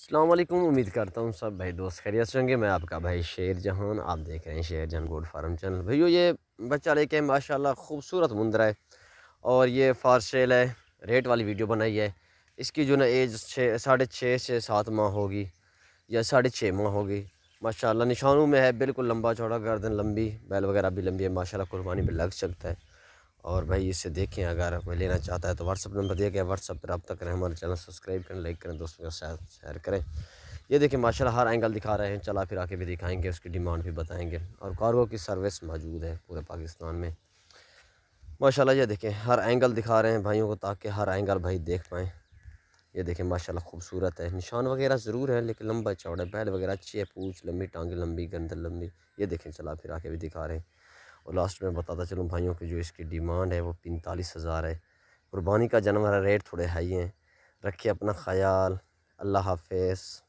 السلام علیکم امید کرتا ہوں سب بھائی دوست خیریت سے ہوں گے میں آپ کا بھائی شیر جہان آپ دیکھ رہے ہیں شیر جہان گوڈ فارم چینل بھائیو یہ بچہ لے کے ماشاءاللہ خوبصورت مندر ہے اور یہ فارسیل ہے ریٹ والی ویڈیو بنائی ہے اس کی جو نا ایج چھ ساڑھے چھ سے سات ماہ ہوگی یا ساڑھے چھ ماہ ہوگی ماشاءاللہ نشانوں میں ہے بالکل لمبا چوڑا گردن لمبی بیل وغیرہ بھی لمبی ہے ماشاءاللہ قربانی بھی لگ سکتا ہے اور بھائی اسے دیکھیں اگر کوئی لینا چاہتا ہے تو واٹس اپ نمبر دیا گیا واٹس اپ پہ رابطہ کریں ہمارے چینل سبسکرائب کریں لائک کریں دوستوں کے ساتھ شیئر کریں یہ دیکھیں ماشاء اللہ ہر اینگل دکھا رہے ہیں چلا پھرا کے بھی دکھائیں گے اس کی ڈیمانڈ بھی بتائیں گے اور کارگو کی سروس موجود ہے پورے پاکستان میں ماشاء اللہ یہ دیکھیں ہر اینگل دکھا رہے ہیں بھائیوں کو تاکہ ہر اینگل بھائی دیکھ پائیں یہ دیکھیں ماشاء اللہ خوبصورت ہے نشان وغیرہ ضرور ہے لیکن لمبا چوڑے پہل وغیرہ اچھی ہے پوچھ لمبی ٹانگیں لمبی گندر لمبی یہ دیکھیں چلا پھرا کے بھی دکھا رہے ہیں اور لاسٹ میں بتاتا چلوں بھائیوں کہ جو اس کی ڈیمانڈ ہے وہ پینتالیس ہزار ہے قربانی کا جانور ریٹ تھوڑے ہائی ہیں رکھے اپنا خیال اللہ حافظ